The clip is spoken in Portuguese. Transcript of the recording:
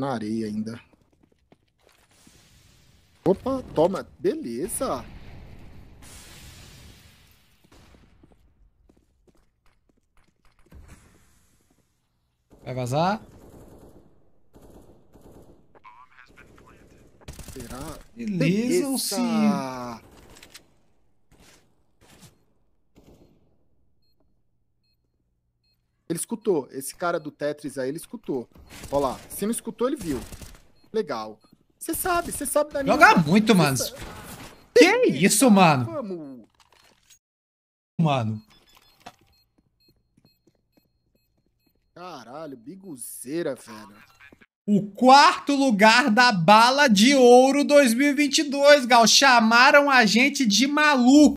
na areia ainda. Opa, toma. Beleza. Vai vazar. Será? Beleza, Beleza. o sim. Ele escutou. Esse cara do Tetris aí, ele escutou. Olha lá. Se não escutou, ele viu. Legal. Você sabe, você sabe da minha. Joga muito, mano. Cê... Que isso, cara? mano? Vamos. Mano. Caralho, biguzeira, velho. O quarto lugar da Bala de Ouro 2022, Gal. Chamaram a gente de maluco.